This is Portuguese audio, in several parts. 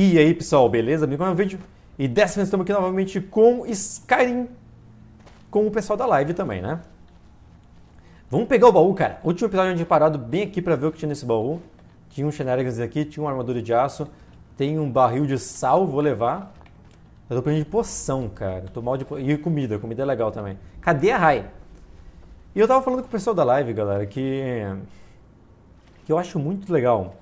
E aí pessoal, beleza? Me um vídeo. E dessa vez estamos aqui novamente com Skyrim, com o pessoal da live também, né? Vamos pegar o baú, cara. O último episódio a gente parado bem aqui para ver o que tinha nesse baú. Tinha um Xenarigas aqui, tinha uma armadura de aço, tem um barril de sal, vou levar. Eu tô precisando de poção, cara. tô mal de po... E comida, comida é legal também. Cadê a Rai? E eu tava falando com o pessoal da live, galera, que... Que eu acho muito legal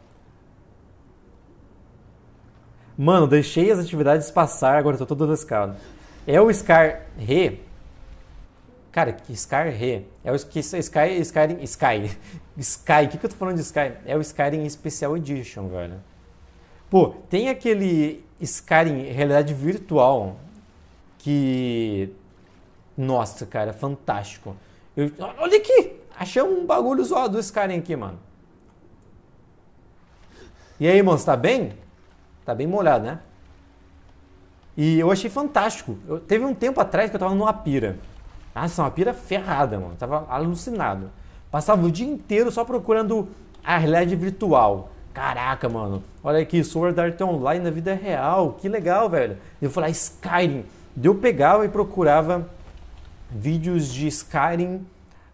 Mano, deixei as atividades passar, agora estou todo descalado. É o Scar Re. Cara, que Scar Re. É o Sky. Sky. Sky. Sky. Sky. O que, que eu tô falando de Sky? É o Skyrim Special Edition, velho. Pô, tem aquele Skyrim realidade virtual que. Nossa, cara, fantástico. Eu... Olha aqui! Achei um bagulho zoado do Skyrim aqui, mano. E aí, moço, tá bem? Tá bem molhado, né? E eu achei fantástico. Eu, teve um tempo atrás que eu tava numa pira. Nossa, uma pira ferrada, mano. Eu tava alucinado. Passava o dia inteiro só procurando a realidade virtual. Caraca, mano. Olha aqui, Sword Art Online na vida real. Que legal, velho. Eu falei, Skyrim. Eu pegava e procurava vídeos de Skyrim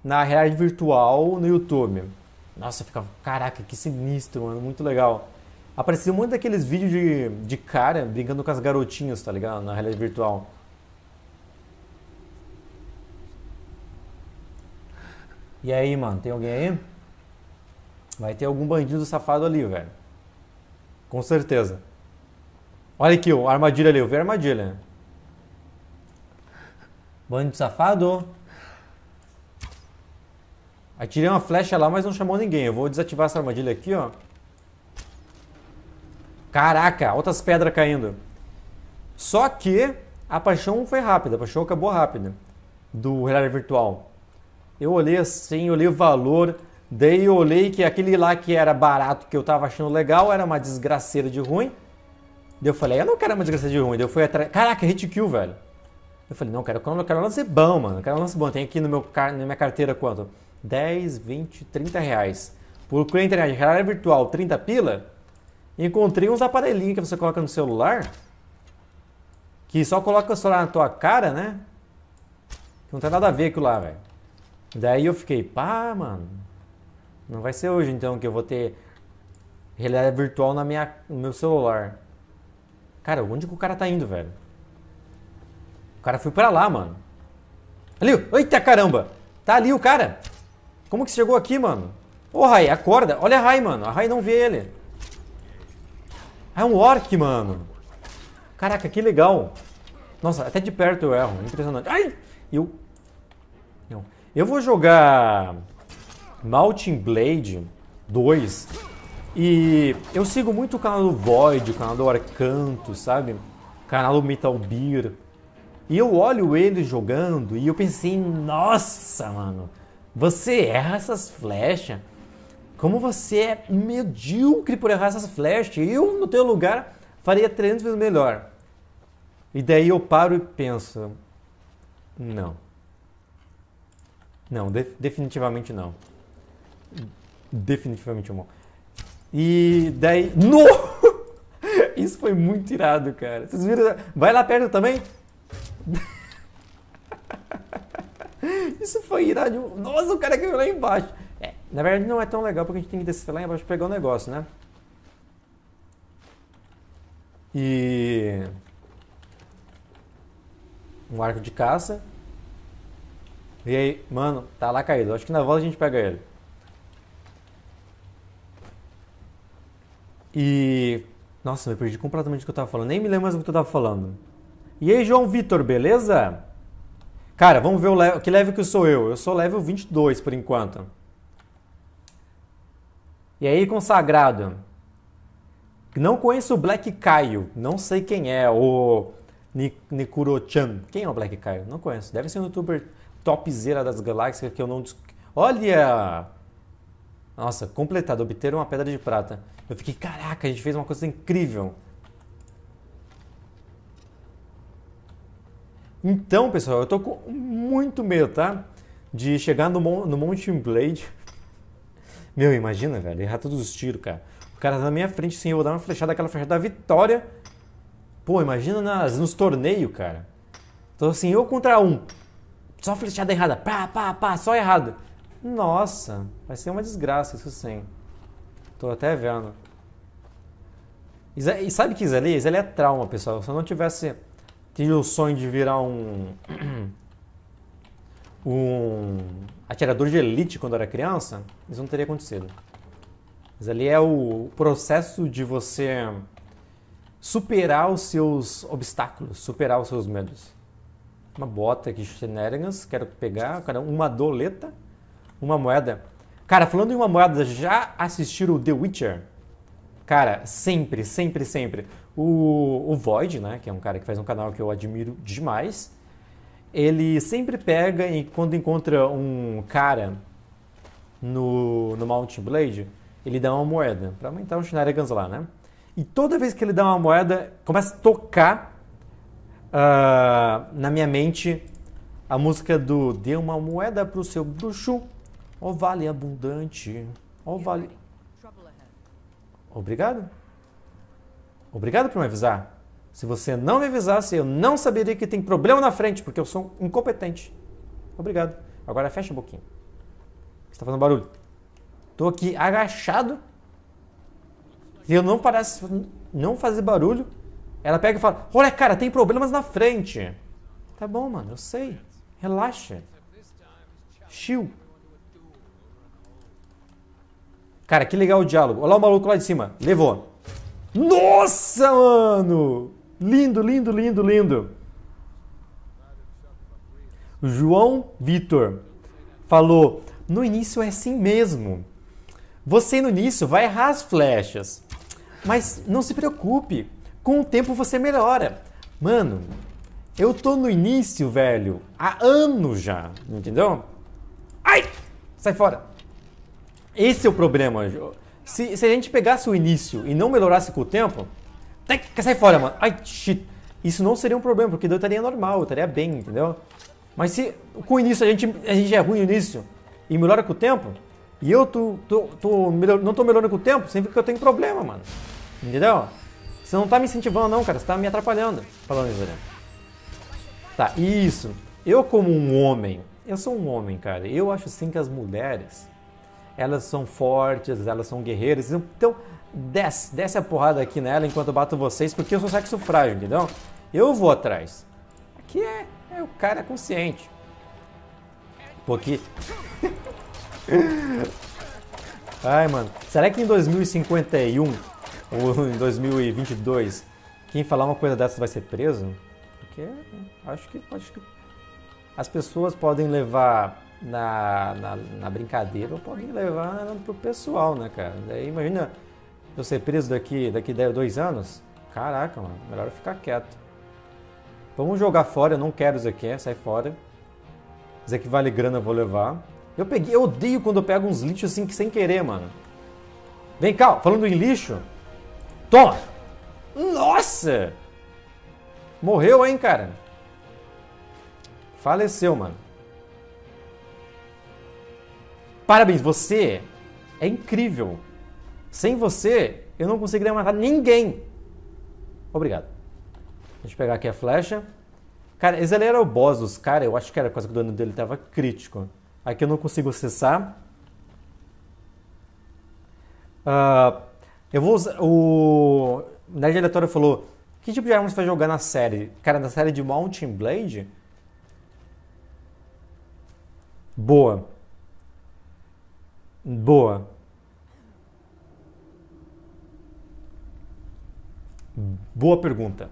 na realidade virtual no YouTube. Nossa, eu ficava, caraca, que sinistro, mano. Muito legal. Apareceu muito daqueles vídeos de, de cara brincando com as garotinhas, tá ligado? Na realidade virtual. E aí, mano, tem alguém aí? Vai ter algum bandido safado ali, velho. Com certeza. Olha aqui, ó, a armadilha ali, eu vi a armadilha. Bandido safado. Atirei uma flecha lá, mas não chamou ninguém. Eu vou desativar essa armadilha aqui, ó. Caraca, outras pedras caindo. Só que a paixão foi rápida, a paixão acabou rápida do realidade virtual. Eu olhei assim, olhei o valor, daí eu olhei que aquele lá que era barato, que eu tava achando legal, era uma desgraceira de ruim. Daí eu falei, eu não quero uma desgraceira de ruim. Daí eu fui atrás, caraca, hit kill, velho. Eu falei, não, quero, eu quero um lance bom, mano. Eu quero um lance bom. Tem aqui no meu, na minha carteira quanto? 10, 20, 30 reais. por cliente internet, né, realidade virtual, 30 pila. Encontrei uns aparelhinhos que você coloca no celular, que só coloca o celular na tua cara, né? Que não tem nada a ver com lá, velho. Daí eu fiquei, pá, mano, não vai ser hoje então que eu vou ter realidade virtual na minha, no meu celular. Cara, onde que o cara tá indo, velho? O cara foi pra lá, mano. Ali, eita caramba! Tá ali o cara! Como que chegou aqui, mano? Ô, Rai, acorda! Olha a Rai, mano. A Rai não vê ele. Ah, é um orc, mano. Caraca, que legal. Nossa, até de perto eu erro. Impressionante. Ai! Eu... Não. Eu vou jogar Mountain Blade 2 e eu sigo muito o canal do Void, o canal do Arcanto, sabe? O canal do Metal Beer. E eu olho ele jogando e eu pensei, nossa, mano, você erra essas flechas? Como você é medíocre por errar essas flechas. Eu, no teu lugar, faria 300 vezes melhor. E daí eu paro e penso: não. Não, de definitivamente não. Definitivamente não. E daí. No! Isso foi muito irado, cara. Vocês viram? Vai lá perto também? Isso foi irado. Nossa, o cara caiu lá embaixo. Na verdade não é tão legal porque a gente tem que descer lá embaixo pegar o um negócio, né? E um arco de caça. E aí, mano, tá lá caído. Acho que na volta a gente pega ele. E. Nossa, me perdi completamente o que eu tava falando. Nem me lembro mais o que eu tava falando. E aí, João Vitor, beleza? Cara, vamos ver o le... que level que eu sou eu. Eu sou level 22 por enquanto. E aí, consagrado, não conheço o Black Caio, não sei quem é, o Nikuro-chan. Quem é o Black Caio? Não conheço. Deve ser um youtuber topzera das galáxias que eu não... Olha! Nossa, completado, obter uma pedra de prata. Eu fiquei, caraca, a gente fez uma coisa incrível. Então, pessoal, eu tô com muito medo, tá? De chegar no, Mon no Mountain Blade meu, imagina, velho, errar todos os tiros, cara. O cara tá na minha frente, assim, eu vou dar uma flechada, aquela flechada da vitória. Pô, imagina nas, nos torneios, cara. Tô assim, eu contra um. Só flechada errada. Pá, pá, pá, só errado. Nossa, vai ser uma desgraça isso sim. Tô até vendo. E sabe o que Isali? Isali é trauma, pessoal. Se eu não tivesse tido o sonho de virar um um atirador de elite quando era criança, isso não teria acontecido. Mas ali é o processo de você superar os seus obstáculos, superar os seus medos. Uma bota aqui, Xenérigas, quero pegar, cara, uma doleta, uma moeda. Cara, falando em uma moeda, já assistiram The Witcher? Cara, sempre, sempre, sempre. O, o Void, né, que é um cara que faz um canal que eu admiro demais, ele sempre pega e quando encontra um cara no, no Mount Blade, ele dá uma moeda para aumentar o shenanigans lá, né? E toda vez que ele dá uma moeda, começa a tocar uh, na minha mente a música do Dê uma moeda pro seu bruxo, ó oh, vale abundante, ó oh, vale... Obrigado. Obrigado por me avisar. Se você não me avisasse, eu não saberia que tem problema na frente, porque eu sou incompetente. Obrigado. Agora fecha um pouquinho. Você está fazendo barulho. Estou aqui agachado. E eu não parece não fazer barulho. Ela pega e fala: Olha, cara, tem problemas na frente. Tá bom, mano, eu sei. Relaxa. Chill. Cara, que legal o diálogo. Olha lá o maluco lá de cima. Levou. Nossa, mano! Lindo, lindo, lindo, lindo. João Vitor falou: no início é assim mesmo. Você no início vai errar as flechas. Mas não se preocupe, com o tempo você melhora. Mano, eu tô no início, velho, há anos já, entendeu? Ai! Sai fora! Esse é o problema, se, se a gente pegasse o início e não melhorasse com o tempo, né, quer sair fora, mano. Ai, shit. Isso não seria um problema, porque eu estaria normal, eu estaria bem, entendeu? Mas se com o início a gente, a gente é ruim no início e melhora com o tempo, e eu tô, tô, tô melhor, não tô melhorando com o tempo, sempre que eu tenho problema, mano. Entendeu? Você não tá me incentivando não, cara. Você tá me atrapalhando. Falando isso, né? Tá, isso. Eu como um homem, eu sou um homem, cara. Eu acho sim que as mulheres, elas são fortes, elas são guerreiras. Então, desce, desce a porrada aqui nela enquanto eu bato vocês, porque eu sou sexo frágil, entendeu? Eu vou atrás. Aqui é, é o cara consciente. Porque... Ai, mano. Será que em 2051 ou em 2022 quem falar uma coisa dessa vai ser preso? Porque acho que, acho que as pessoas podem levar na, na, na brincadeira ou podem levar pro pessoal, né, cara? Daí imagina eu ser preso daqui, daqui dois anos, caraca, mano, melhor eu ficar quieto. Vamos jogar fora, eu não quero isso aqui, sai fora. Isso aqui vale grana, eu vou levar. Eu peguei, eu odeio quando eu pego uns lixos assim que sem querer, mano. Vem cá, falando em lixo. Toma! Nossa! Morreu, hein, cara? Faleceu, mano. Parabéns, você é incrível. Sem você, eu não conseguiria matar ninguém. Obrigado. Deixa eu pegar aqui a flecha. Cara, esse ali era o boss dos caras. Eu acho que era quase que o dano dele estava crítico. Aqui eu não consigo acessar. Uh, eu vou usar. O Nerd Aleatório falou: Que tipo de arma você vai jogar na série? Cara, na série de Mountain Blade? Boa. Boa. Boa pergunta.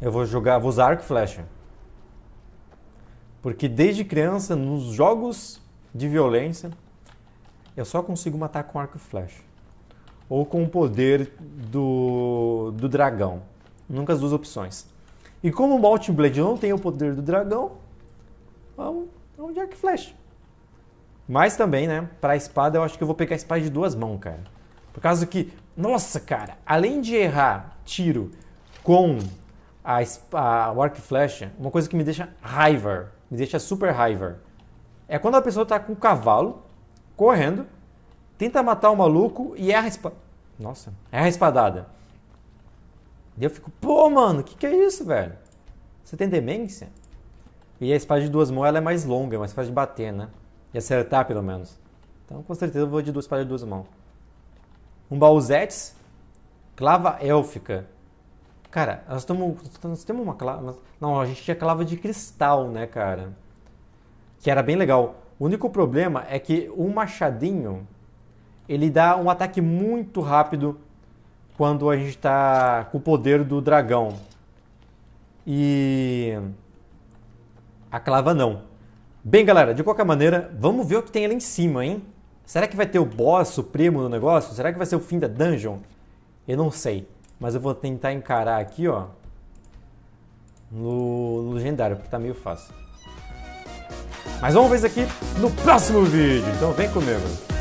Eu vou jogar, vou usar arco e flecha. Porque desde criança, nos jogos de violência, eu só consigo matar com arco e flecha. Ou com o poder do, do dragão. Nunca as duas opções. E como o Malt Blade não tem o poder do dragão, vamos, vamos de arco e flecha. Mas também, né, pra espada, eu acho que eu vou pegar a espada de duas mãos, cara. Por causa que nossa, cara, além de errar tiro com a, a o e flecha, uma coisa que me deixa raiva, me deixa super raiva, é quando a pessoa tá com o cavalo, correndo, tenta matar o maluco e erra a espadada. Nossa, erra a espadada. E eu fico, pô, mano, o que, que é isso, velho? Você tem demência? E a espada de duas mãos ela é mais longa, é mais fácil de bater, né? E acertar, pelo menos. Então, com certeza, eu vou de duas espadas de duas mãos um Bauzetes, clava élfica. Cara, nós, tamo, nós temos uma clava. Não, a gente tinha clava de cristal, né, cara? Que era bem legal. O único problema é que o machadinho ele dá um ataque muito rápido quando a gente está com o poder do dragão. E a clava não. Bem, galera, de qualquer maneira, vamos ver o que tem ali em cima, hein? Será que vai ter o boss supremo no negócio? Será que vai ser o fim da dungeon? Eu não sei. Mas eu vou tentar encarar aqui, ó. No, legendário, porque tá meio fácil. Mas vamos ver isso aqui no próximo vídeo. Então vem comigo.